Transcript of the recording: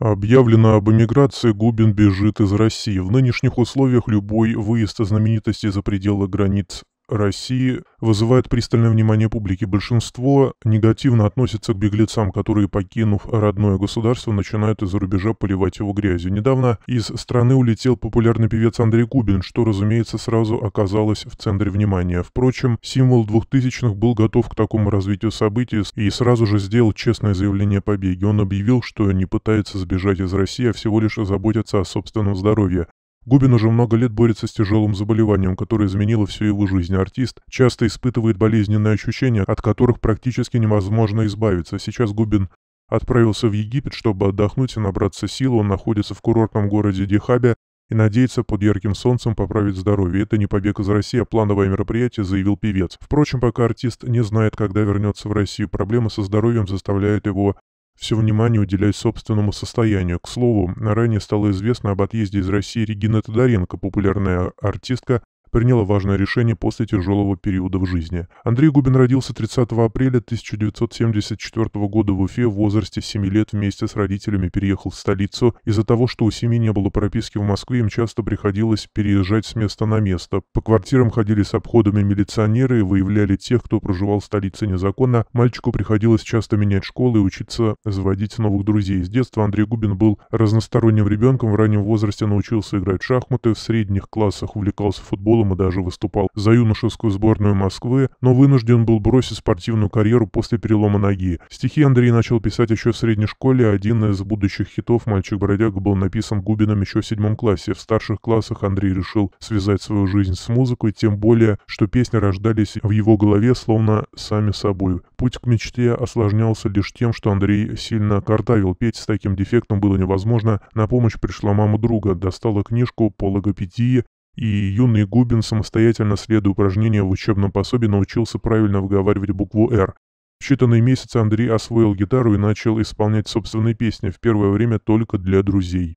Объявлено об эмиграции, Губин бежит из России. В нынешних условиях любой выезд знаменитости за пределы границ России вызывает пристальное внимание публики. Большинство негативно относится к беглецам, которые, покинув родное государство, начинают из-за рубежа поливать его грязью. Недавно из страны улетел популярный певец Андрей Кубин, что, разумеется, сразу оказалось в центре внимания. Впрочем, символ 2000-х был готов к такому развитию событий и сразу же сделал честное заявление о побеге. Он объявил, что не пытается сбежать из России, а всего лишь заботится о собственном здоровье. Губин уже много лет борется с тяжелым заболеванием, которое изменило всю его жизнь. Артист часто испытывает болезненные ощущения, от которых практически невозможно избавиться. Сейчас Губин отправился в Египет, чтобы отдохнуть и набраться сил. Он находится в курортном городе Дихабе и надеется под ярким солнцем поправить здоровье. Это не побег из России, а плановое мероприятие, заявил певец. Впрочем, пока артист не знает, когда вернется в Россию, проблемы со здоровьем заставляют его все внимание уделяй собственному состоянию. К слову, ранее стало известно об отъезде из России Регины Тодоренко, популярная артистка, приняла важное решение после тяжелого периода в жизни. Андрей Губин родился 30 апреля 1974 года в Уфе в возрасте 7 лет вместе с родителями переехал в столицу. Из-за того, что у семьи не было прописки в Москве, им часто приходилось переезжать с места на место. По квартирам ходили с обходами милиционеры и выявляли тех, кто проживал в столице незаконно. Мальчику приходилось часто менять школы и учиться заводить новых друзей. С детства Андрей Губин был разносторонним ребенком, в раннем возрасте научился играть в шахматы, в средних классах увлекался футболом, футболом и даже выступал за юношескую сборную Москвы, но вынужден был бросить спортивную карьеру после перелома ноги. Стихи Андрей начал писать еще в средней школе, один из будущих хитов «Мальчик-бродяга» был написан Губином еще в седьмом классе. В старших классах Андрей решил связать свою жизнь с музыкой, тем более, что песни рождались в его голове словно сами собой. Путь к мечте осложнялся лишь тем, что Андрей сильно картавил. Петь с таким дефектом было невозможно. На помощь пришла мама друга, достала книжку по логопедии и юный Губин, самостоятельно следуя упражнения в учебном пособии, научился правильно выговаривать букву «Р». В считанные месяцы Андрей освоил гитару и начал исполнять собственные песни, в первое время только для друзей.